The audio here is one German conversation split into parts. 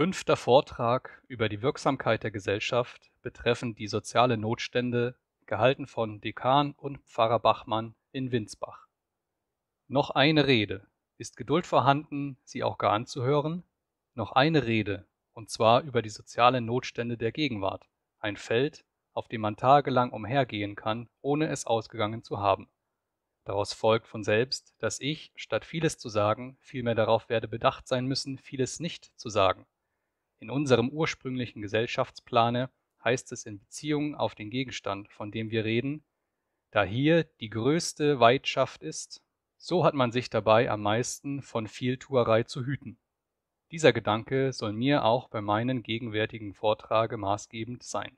Fünfter Vortrag über die Wirksamkeit der Gesellschaft betreffend die soziale Notstände, gehalten von Dekan und Pfarrer Bachmann in Winsbach. Noch eine Rede. Ist Geduld vorhanden, sie auch gar anzuhören? Noch eine Rede, und zwar über die sozialen Notstände der Gegenwart. Ein Feld, auf dem man tagelang umhergehen kann, ohne es ausgegangen zu haben. Daraus folgt von selbst, dass ich, statt vieles zu sagen, vielmehr darauf werde bedacht sein müssen, vieles nicht zu sagen. In unserem ursprünglichen Gesellschaftsplane heißt es in Beziehung auf den Gegenstand, von dem wir reden, da hier die größte Weitschaft ist, so hat man sich dabei am meisten von Vieltuerei zu hüten. Dieser Gedanke soll mir auch bei meinen gegenwärtigen Vortrage maßgebend sein.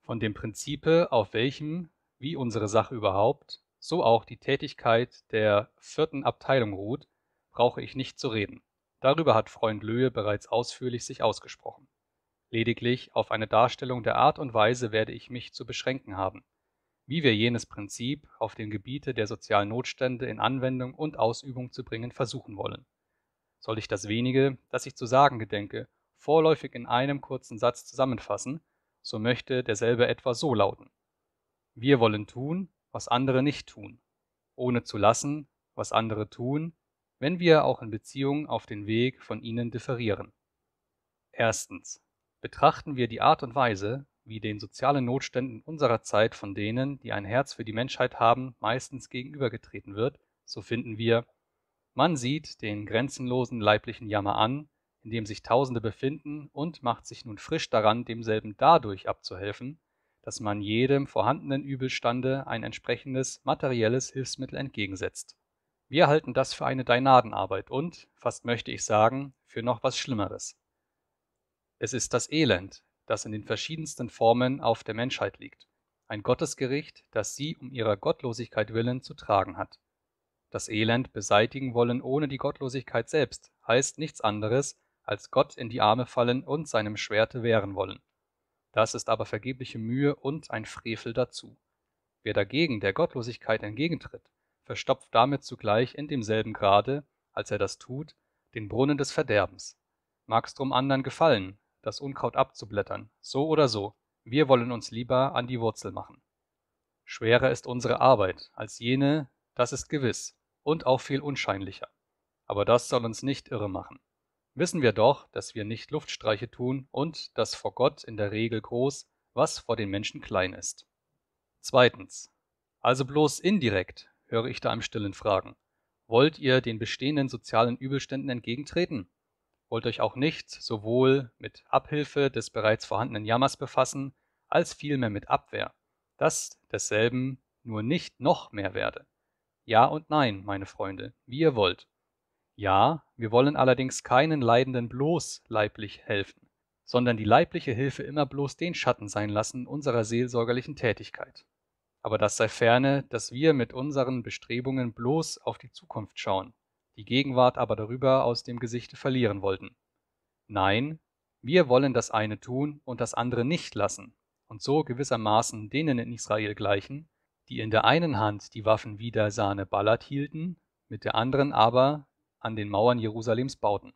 Von dem Prinzipe, auf welchem, wie unsere Sache überhaupt, so auch die Tätigkeit der vierten Abteilung ruht, brauche ich nicht zu reden. Darüber hat Freund Löhe bereits ausführlich sich ausgesprochen. Lediglich auf eine Darstellung der Art und Weise werde ich mich zu beschränken haben, wie wir jenes Prinzip auf dem Gebiete der sozialen Notstände in Anwendung und Ausübung zu bringen versuchen wollen. Soll ich das wenige, das ich zu sagen gedenke, vorläufig in einem kurzen Satz zusammenfassen, so möchte derselbe etwa so lauten. Wir wollen tun, was andere nicht tun, ohne zu lassen, was andere tun wenn wir auch in Beziehungen auf den Weg von ihnen differieren. Erstens. Betrachten wir die Art und Weise, wie den sozialen Notständen unserer Zeit von denen, die ein Herz für die Menschheit haben, meistens gegenübergetreten wird, so finden wir, man sieht den grenzenlosen leiblichen Jammer an, in dem sich Tausende befinden und macht sich nun frisch daran, demselben dadurch abzuhelfen, dass man jedem vorhandenen Übelstande ein entsprechendes materielles Hilfsmittel entgegensetzt wir halten das für eine Deinadenarbeit und, fast möchte ich sagen, für noch was Schlimmeres. Es ist das Elend, das in den verschiedensten Formen auf der Menschheit liegt, ein Gottesgericht, das sie um ihrer Gottlosigkeit willen zu tragen hat. Das Elend beseitigen wollen ohne die Gottlosigkeit selbst heißt nichts anderes, als Gott in die Arme fallen und seinem Schwerte wehren wollen. Das ist aber vergebliche Mühe und ein Frevel dazu. Wer dagegen der Gottlosigkeit entgegentritt, verstopft damit zugleich in demselben Grade, als er das tut, den Brunnen des Verderbens. Mag's drum andern gefallen, das Unkraut abzublättern, so oder so, wir wollen uns lieber an die Wurzel machen. Schwerer ist unsere Arbeit als jene, das ist gewiss, und auch viel unscheinlicher. Aber das soll uns nicht irre machen. Wissen wir doch, dass wir nicht Luftstreiche tun und dass vor Gott in der Regel groß, was vor den Menschen klein ist. Zweitens. Also bloß indirekt höre ich da im Stillen fragen. Wollt ihr den bestehenden sozialen Übelständen entgegentreten? Wollt euch auch nicht sowohl mit Abhilfe des bereits vorhandenen Jammers befassen, als vielmehr mit Abwehr, dass desselben nur nicht noch mehr werde? Ja und nein, meine Freunde, wie ihr wollt. Ja, wir wollen allerdings keinen Leidenden bloß leiblich helfen, sondern die leibliche Hilfe immer bloß den Schatten sein lassen unserer seelsorgerlichen Tätigkeit. Aber das sei ferne, dass wir mit unseren Bestrebungen bloß auf die Zukunft schauen, die Gegenwart aber darüber aus dem Gesichte verlieren wollten. Nein, wir wollen das eine tun und das andere nicht lassen, und so gewissermaßen denen in Israel gleichen, die in der einen Hand die Waffen wie der Sahne Ballard hielten, mit der anderen aber an den Mauern Jerusalems bauten.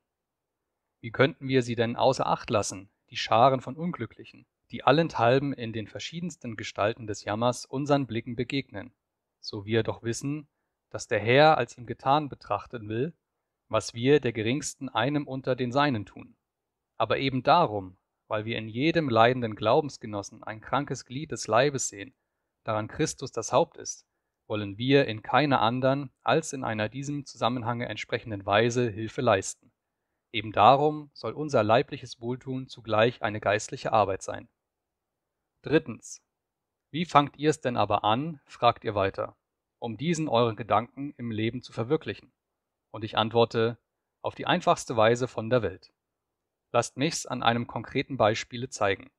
Wie könnten wir sie denn außer Acht lassen, die Scharen von Unglücklichen, die allenthalben in den verschiedensten Gestalten des Jammers unseren Blicken begegnen, so wir doch wissen, dass der Herr als ihm getan betrachten will, was wir der geringsten einem unter den Seinen tun. Aber eben darum, weil wir in jedem leidenden Glaubensgenossen ein krankes Glied des Leibes sehen, daran Christus das Haupt ist, wollen wir in keiner anderen als in einer diesem Zusammenhange entsprechenden Weise Hilfe leisten. Eben darum soll unser leibliches Wohltun zugleich eine geistliche Arbeit sein. Drittens. Wie fangt ihr es denn aber an, fragt ihr weiter, um diesen euren Gedanken im Leben zu verwirklichen? Und ich antworte, auf die einfachste Weise von der Welt. Lasst mich's an einem konkreten Beispiel zeigen.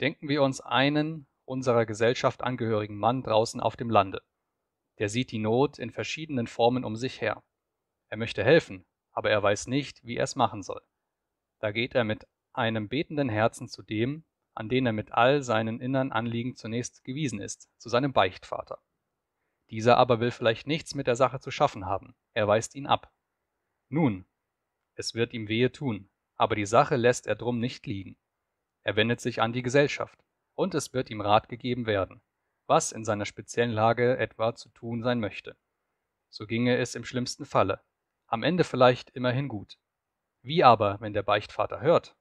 Denken wir uns einen unserer Gesellschaft angehörigen Mann draußen auf dem Lande. Der sieht die Not in verschiedenen Formen um sich her. Er möchte helfen, aber er weiß nicht, wie er es machen soll. Da geht er mit einem betenden Herzen zu dem, an den er mit all seinen innern Anliegen zunächst gewiesen ist, zu seinem Beichtvater. Dieser aber will vielleicht nichts mit der Sache zu schaffen haben, er weist ihn ab. Nun, es wird ihm wehe tun, aber die Sache lässt er drum nicht liegen. Er wendet sich an die Gesellschaft, und es wird ihm Rat gegeben werden, was in seiner speziellen Lage etwa zu tun sein möchte. So ginge es im schlimmsten Falle, am Ende vielleicht immerhin gut. Wie aber, wenn der Beichtvater hört,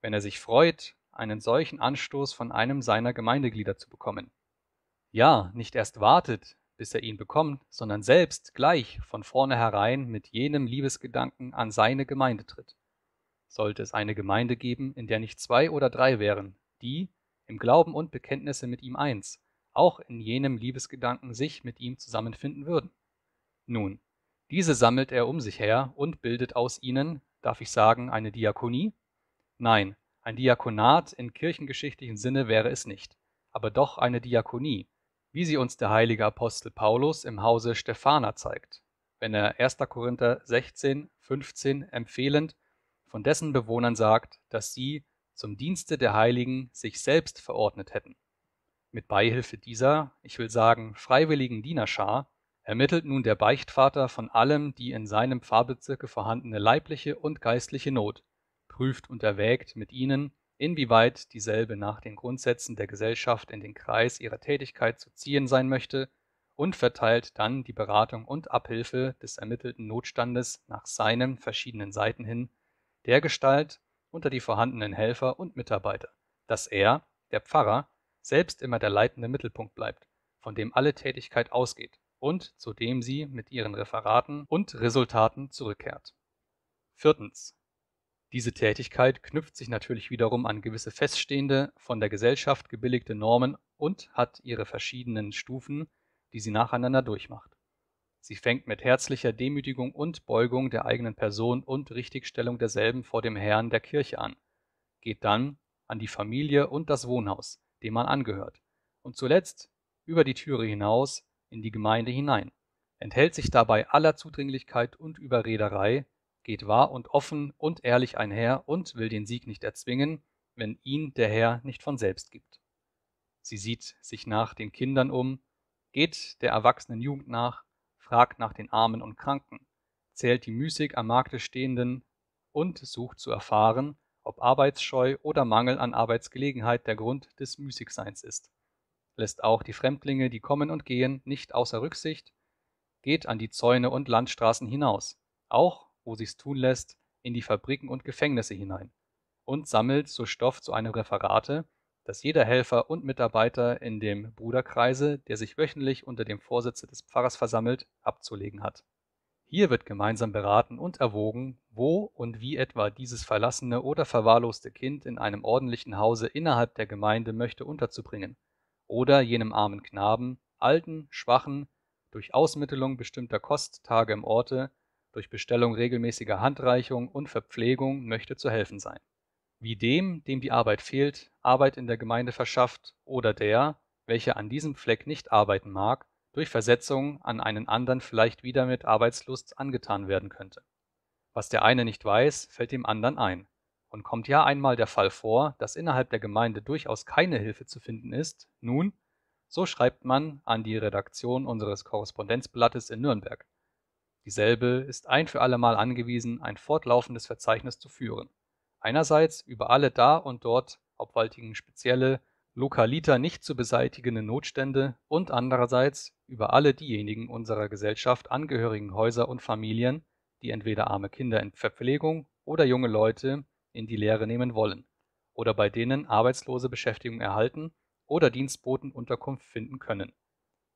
wenn er sich freut einen solchen Anstoß von einem seiner Gemeindeglieder zu bekommen. Ja, nicht erst wartet, bis er ihn bekommt, sondern selbst gleich von vornherein mit jenem Liebesgedanken an seine Gemeinde tritt. Sollte es eine Gemeinde geben, in der nicht zwei oder drei wären, die, im Glauben und Bekenntnisse mit ihm eins, auch in jenem Liebesgedanken sich mit ihm zusammenfinden würden. Nun, diese sammelt er um sich her und bildet aus ihnen, darf ich sagen, eine Diakonie? Nein, ein Diakonat in kirchengeschichtlichen Sinne wäre es nicht, aber doch eine Diakonie, wie sie uns der heilige Apostel Paulus im Hause Stephaner zeigt, wenn er 1. Korinther 16, 15 empfehlend von dessen Bewohnern sagt, dass sie zum Dienste der Heiligen sich selbst verordnet hätten. Mit Beihilfe dieser, ich will sagen, freiwilligen Dienerschar ermittelt nun der Beichtvater von allem die in seinem Pfarrbezirke vorhandene leibliche und geistliche Not prüft und erwägt mit ihnen, inwieweit dieselbe nach den Grundsätzen der Gesellschaft in den Kreis ihrer Tätigkeit zu ziehen sein möchte und verteilt dann die Beratung und Abhilfe des ermittelten Notstandes nach seinen verschiedenen Seiten hin, dergestalt unter die vorhandenen Helfer und Mitarbeiter, dass er, der Pfarrer, selbst immer der leitende Mittelpunkt bleibt, von dem alle Tätigkeit ausgeht und zu dem sie mit ihren Referaten und Resultaten zurückkehrt. Viertens. Diese Tätigkeit knüpft sich natürlich wiederum an gewisse feststehende, von der Gesellschaft gebilligte Normen und hat ihre verschiedenen Stufen, die sie nacheinander durchmacht. Sie fängt mit herzlicher Demütigung und Beugung der eigenen Person und Richtigstellung derselben vor dem Herrn der Kirche an, geht dann an die Familie und das Wohnhaus, dem man angehört, und zuletzt über die Türe hinaus in die Gemeinde hinein, enthält sich dabei aller Zudringlichkeit und Überrederei, geht wahr und offen und ehrlich einher und will den Sieg nicht erzwingen, wenn ihn der Herr nicht von selbst gibt. Sie sieht sich nach den Kindern um, geht der erwachsenen Jugend nach, fragt nach den Armen und Kranken, zählt die müßig am Markte Stehenden und sucht zu erfahren, ob Arbeitsscheu oder Mangel an Arbeitsgelegenheit der Grund des Müßigseins ist. Lässt auch die Fremdlinge, die kommen und gehen, nicht außer Rücksicht, geht an die Zäune und Landstraßen hinaus, auch wo sich's tun lässt, in die Fabriken und Gefängnisse hinein und sammelt so Stoff zu einem Referate, das jeder Helfer und Mitarbeiter in dem Bruderkreise, der sich wöchentlich unter dem Vorsitze des Pfarrers versammelt, abzulegen hat. Hier wird gemeinsam beraten und erwogen, wo und wie etwa dieses verlassene oder verwahrloste Kind in einem ordentlichen Hause innerhalb der Gemeinde möchte unterzubringen oder jenem armen Knaben, alten, schwachen, durch Ausmittelung bestimmter Kosttage im Orte durch Bestellung regelmäßiger Handreichung und Verpflegung möchte zu helfen sein. Wie dem, dem die Arbeit fehlt, Arbeit in der Gemeinde verschafft oder der, welcher an diesem Fleck nicht arbeiten mag, durch Versetzung an einen anderen vielleicht wieder mit Arbeitslust angetan werden könnte. Was der eine nicht weiß, fällt dem anderen ein. Und kommt ja einmal der Fall vor, dass innerhalb der Gemeinde durchaus keine Hilfe zu finden ist, nun, so schreibt man an die Redaktion unseres Korrespondenzblattes in Nürnberg. Dieselbe ist ein für allemal angewiesen, ein fortlaufendes Verzeichnis zu führen. Einerseits über alle da und dort obwaltigen spezielle, lokaliter nicht zu beseitigende Notstände und andererseits über alle diejenigen unserer Gesellschaft angehörigen Häuser und Familien, die entweder arme Kinder in Verpflegung oder junge Leute in die Lehre nehmen wollen oder bei denen Arbeitslose Beschäftigung erhalten oder Dienstboten Unterkunft finden können.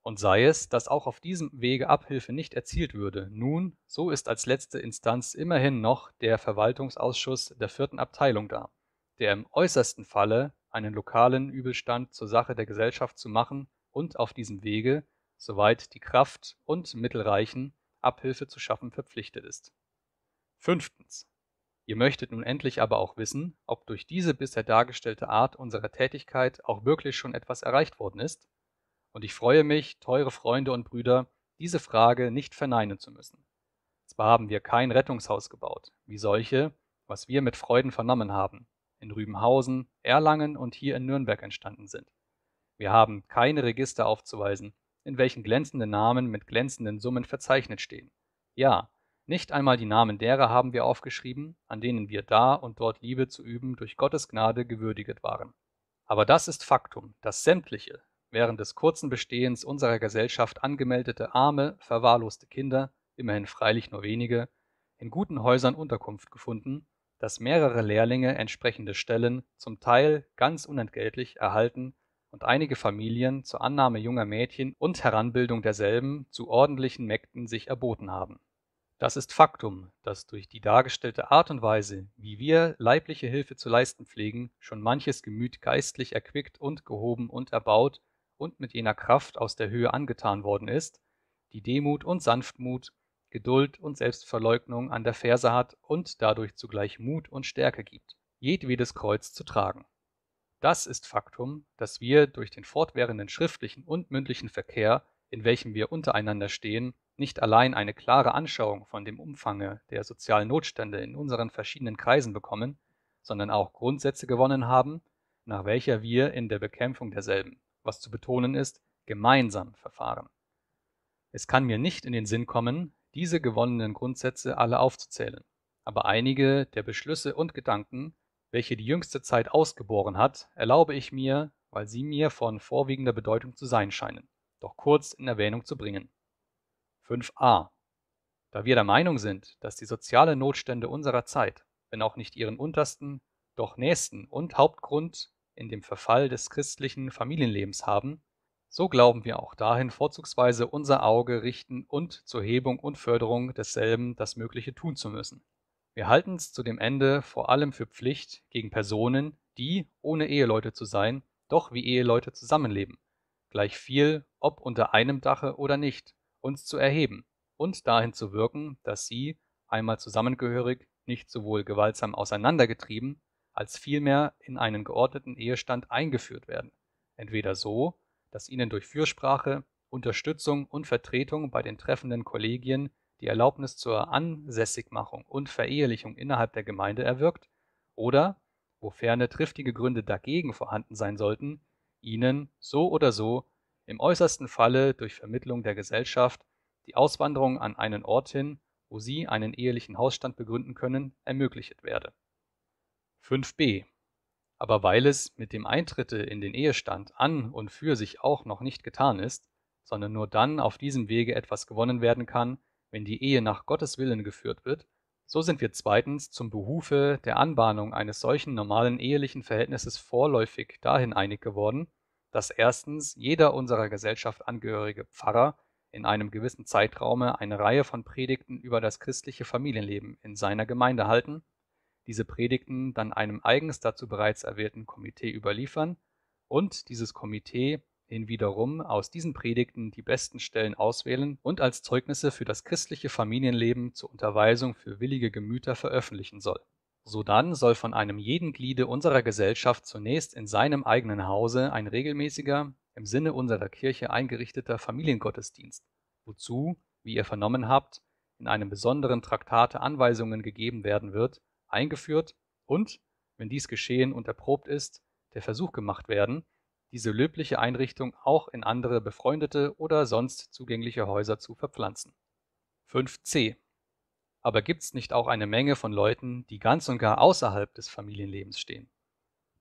Und sei es, dass auch auf diesem Wege Abhilfe nicht erzielt würde, nun, so ist als letzte Instanz immerhin noch der Verwaltungsausschuss der vierten Abteilung da, der im äußersten Falle einen lokalen Übelstand zur Sache der Gesellschaft zu machen und auf diesem Wege, soweit die Kraft und Mittel reichen, Abhilfe zu schaffen verpflichtet ist. Fünftens. Ihr möchtet nun endlich aber auch wissen, ob durch diese bisher dargestellte Art unserer Tätigkeit auch wirklich schon etwas erreicht worden ist und ich freue mich, teure Freunde und Brüder, diese Frage nicht verneinen zu müssen. Zwar haben wir kein Rettungshaus gebaut, wie solche, was wir mit Freuden vernommen haben, in Rübenhausen, Erlangen und hier in Nürnberg entstanden sind. Wir haben keine Register aufzuweisen, in welchen glänzende Namen mit glänzenden Summen verzeichnet stehen. Ja, nicht einmal die Namen derer haben wir aufgeschrieben, an denen wir da und dort Liebe zu üben durch Gottes Gnade gewürdiget waren. Aber das ist Faktum, dass sämtliche, während des kurzen Bestehens unserer Gesellschaft angemeldete arme, verwahrloste Kinder, immerhin freilich nur wenige, in guten Häusern Unterkunft gefunden, dass mehrere Lehrlinge entsprechende Stellen zum Teil ganz unentgeltlich erhalten und einige Familien zur Annahme junger Mädchen und Heranbildung derselben zu ordentlichen Mägden sich erboten haben. Das ist Faktum, dass durch die dargestellte Art und Weise, wie wir leibliche Hilfe zu leisten pflegen, schon manches Gemüt geistlich erquickt und gehoben und erbaut und mit jener Kraft aus der Höhe angetan worden ist, die Demut und Sanftmut, Geduld und Selbstverleugnung an der Ferse hat und dadurch zugleich Mut und Stärke gibt, jedwedes Kreuz zu tragen. Das ist Faktum, das wir durch den fortwährenden schriftlichen und mündlichen Verkehr, in welchem wir untereinander stehen, nicht allein eine klare Anschauung von dem Umfange der sozialen Notstände in unseren verschiedenen Kreisen bekommen, sondern auch Grundsätze gewonnen haben, nach welcher wir in der Bekämpfung derselben was zu betonen ist, gemeinsam verfahren. Es kann mir nicht in den Sinn kommen, diese gewonnenen Grundsätze alle aufzuzählen, aber einige der Beschlüsse und Gedanken, welche die jüngste Zeit ausgeboren hat, erlaube ich mir, weil sie mir von vorwiegender Bedeutung zu sein scheinen, doch kurz in Erwähnung zu bringen. 5a. Da wir der Meinung sind, dass die sozialen Notstände unserer Zeit, wenn auch nicht ihren untersten, doch nächsten und Hauptgrund in dem Verfall des christlichen Familienlebens haben, so glauben wir auch dahin vorzugsweise unser Auge richten und zur Hebung und Förderung desselben das Mögliche tun zu müssen. Wir halten es zu dem Ende vor allem für Pflicht gegen Personen, die, ohne Eheleute zu sein, doch wie Eheleute zusammenleben, gleich viel, ob unter einem Dache oder nicht, uns zu erheben und dahin zu wirken, dass sie, einmal zusammengehörig, nicht sowohl gewaltsam auseinandergetrieben, als vielmehr in einen geordneten Ehestand eingeführt werden, entweder so, dass ihnen durch Fürsprache, Unterstützung und Vertretung bei den treffenden Kollegien die Erlaubnis zur Ansässigmachung und Verehelichung innerhalb der Gemeinde erwirkt, oder, woferne triftige Gründe dagegen vorhanden sein sollten, ihnen so oder so im äußersten Falle durch Vermittlung der Gesellschaft die Auswanderung an einen Ort hin, wo sie einen ehelichen Hausstand begründen können, ermöglicht werde 5b. Aber weil es mit dem Eintritte in den Ehestand an und für sich auch noch nicht getan ist, sondern nur dann auf diesem Wege etwas gewonnen werden kann, wenn die Ehe nach Gottes Willen geführt wird, so sind wir zweitens zum Behufe der Anbahnung eines solchen normalen ehelichen Verhältnisses vorläufig dahin einig geworden, dass erstens jeder unserer Gesellschaft angehörige Pfarrer in einem gewissen Zeitraume eine Reihe von Predigten über das christliche Familienleben in seiner Gemeinde halten diese Predigten dann einem eigens dazu bereits erwählten Komitee überliefern und dieses Komitee hinwiederum aus diesen Predigten die besten Stellen auswählen und als Zeugnisse für das christliche Familienleben zur Unterweisung für willige Gemüter veröffentlichen soll. Sodann soll von einem jeden Gliede unserer Gesellschaft zunächst in seinem eigenen Hause ein regelmäßiger, im Sinne unserer Kirche eingerichteter Familiengottesdienst, wozu, wie ihr vernommen habt, in einem besonderen Traktate Anweisungen gegeben werden wird, eingeführt und, wenn dies geschehen und erprobt ist, der Versuch gemacht werden, diese löbliche Einrichtung auch in andere befreundete oder sonst zugängliche Häuser zu verpflanzen. 5c. Aber gibt's nicht auch eine Menge von Leuten, die ganz und gar außerhalb des Familienlebens stehen,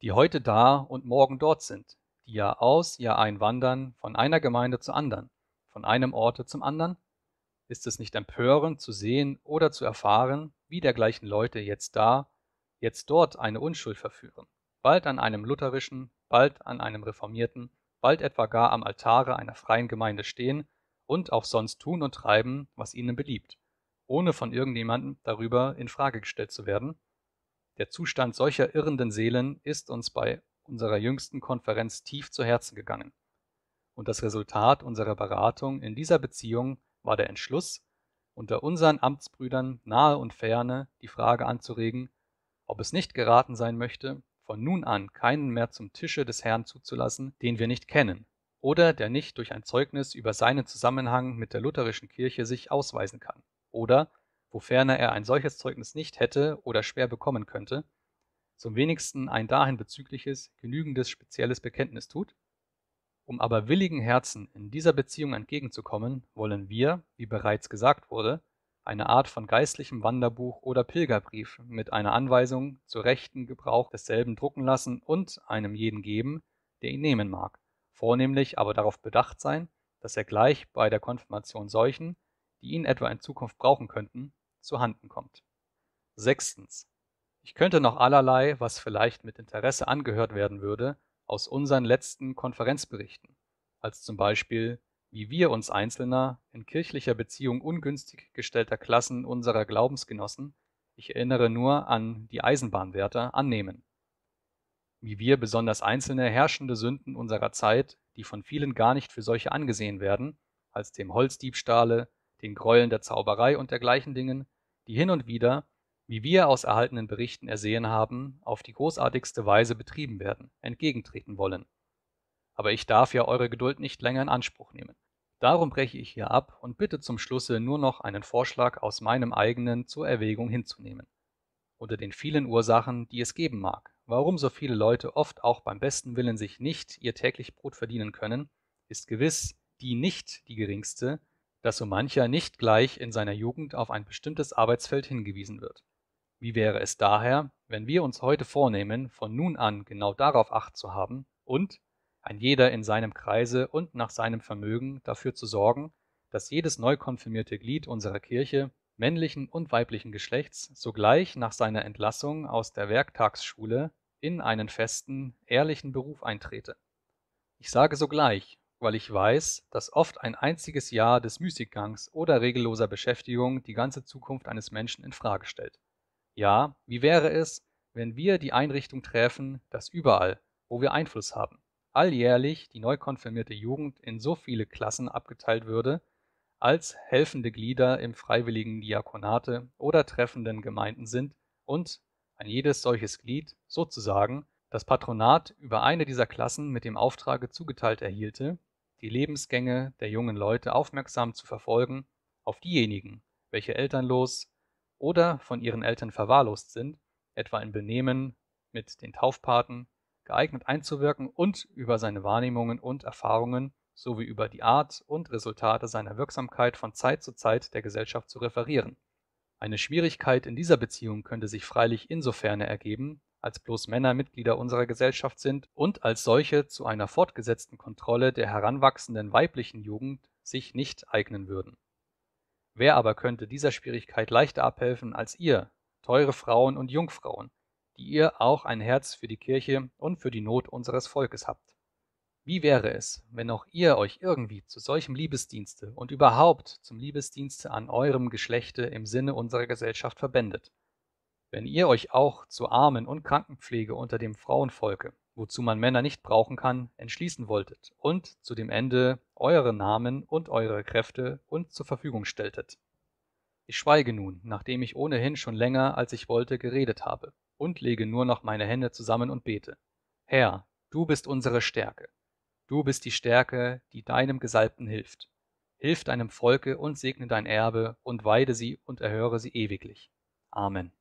die heute da und morgen dort sind, die Jahr aus, Jahr ein wandern, von einer Gemeinde zur anderen, von einem Orte zum anderen ist es nicht empörend zu sehen oder zu erfahren, wie dergleichen Leute jetzt da, jetzt dort eine Unschuld verführen? Bald an einem lutherischen, bald an einem reformierten, bald etwa gar am Altare einer freien Gemeinde stehen und auch sonst tun und treiben, was ihnen beliebt, ohne von irgendjemandem darüber in Frage gestellt zu werden? Der Zustand solcher irrenden Seelen ist uns bei unserer jüngsten Konferenz tief zu Herzen gegangen. Und das Resultat unserer Beratung in dieser Beziehung war der Entschluss, unter unseren Amtsbrüdern nahe und ferne die Frage anzuregen, ob es nicht geraten sein möchte, von nun an keinen mehr zum Tische des Herrn zuzulassen, den wir nicht kennen, oder der nicht durch ein Zeugnis über seinen Zusammenhang mit der lutherischen Kirche sich ausweisen kann, oder, wofern er ein solches Zeugnis nicht hätte oder schwer bekommen könnte, zum wenigsten ein dahin bezügliches, genügendes spezielles Bekenntnis tut, um aber willigen Herzen in dieser Beziehung entgegenzukommen, wollen wir, wie bereits gesagt wurde, eine Art von geistlichem Wanderbuch oder Pilgerbrief mit einer Anweisung zu rechten Gebrauch desselben drucken lassen und einem jeden geben, der ihn nehmen mag, vornehmlich aber darauf bedacht sein, dass er gleich bei der Konfirmation solchen, die ihn etwa in Zukunft brauchen könnten, zu Handen kommt. Sechstens. Ich könnte noch allerlei, was vielleicht mit Interesse angehört werden würde, aus unseren letzten Konferenzberichten, als zum Beispiel, wie wir uns einzelner in kirchlicher Beziehung ungünstig gestellter Klassen unserer Glaubensgenossen, ich erinnere nur an die Eisenbahnwärter, annehmen. Wie wir besonders einzelne herrschende Sünden unserer Zeit, die von vielen gar nicht für solche angesehen werden, als dem Holzdiebstahle, den Gräulen der Zauberei und dergleichen Dingen, die hin und wieder wie wir aus erhaltenen Berichten ersehen haben, auf die großartigste Weise betrieben werden, entgegentreten wollen. Aber ich darf ja eure Geduld nicht länger in Anspruch nehmen. Darum breche ich hier ab und bitte zum Schlusse nur noch einen Vorschlag aus meinem eigenen zur Erwägung hinzunehmen. Unter den vielen Ursachen, die es geben mag, warum so viele Leute oft auch beim besten Willen sich nicht ihr täglich Brot verdienen können, ist gewiss die nicht die geringste, dass so mancher nicht gleich in seiner Jugend auf ein bestimmtes Arbeitsfeld hingewiesen wird. Wie wäre es daher, wenn wir uns heute vornehmen, von nun an genau darauf Acht zu haben und ein jeder in seinem Kreise und nach seinem Vermögen dafür zu sorgen, dass jedes neu konfirmierte Glied unserer Kirche männlichen und weiblichen Geschlechts sogleich nach seiner Entlassung aus der Werktagsschule in einen festen, ehrlichen Beruf eintrete. Ich sage sogleich, weil ich weiß, dass oft ein einziges Jahr des Müßiggangs oder regelloser Beschäftigung die ganze Zukunft eines Menschen in Frage stellt. Ja, wie wäre es, wenn wir die Einrichtung träfen, dass überall, wo wir Einfluss haben, alljährlich die neu konfirmierte Jugend in so viele Klassen abgeteilt würde, als helfende Glieder im freiwilligen Diakonate oder treffenden Gemeinden sind und ein jedes solches Glied sozusagen das Patronat über eine dieser Klassen mit dem Auftrage zugeteilt erhielte, die Lebensgänge der jungen Leute aufmerksam zu verfolgen, auf diejenigen, welche elternlos, oder von ihren Eltern verwahrlost sind, etwa im Benehmen mit den Taufpaten, geeignet einzuwirken und über seine Wahrnehmungen und Erfahrungen sowie über die Art und Resultate seiner Wirksamkeit von Zeit zu Zeit der Gesellschaft zu referieren. Eine Schwierigkeit in dieser Beziehung könnte sich freilich insofern ergeben, als bloß Männer Mitglieder unserer Gesellschaft sind und als solche zu einer fortgesetzten Kontrolle der heranwachsenden weiblichen Jugend sich nicht eignen würden. Wer aber könnte dieser Schwierigkeit leichter abhelfen als ihr, teure Frauen und Jungfrauen, die ihr auch ein Herz für die Kirche und für die Not unseres Volkes habt? Wie wäre es, wenn auch ihr euch irgendwie zu solchem Liebesdienste und überhaupt zum Liebesdienste an eurem Geschlechte im Sinne unserer Gesellschaft verbändet? Wenn ihr euch auch zur Armen- und Krankenpflege unter dem Frauenvolke wozu man Männer nicht brauchen kann, entschließen wolltet und zu dem Ende eure Namen und eure Kräfte uns zur Verfügung stelltet. Ich schweige nun, nachdem ich ohnehin schon länger, als ich wollte, geredet habe, und lege nur noch meine Hände zusammen und bete. Herr, du bist unsere Stärke. Du bist die Stärke, die deinem Gesalbten hilft. Hilf deinem Volke und segne dein Erbe und weide sie und erhöre sie ewiglich. Amen.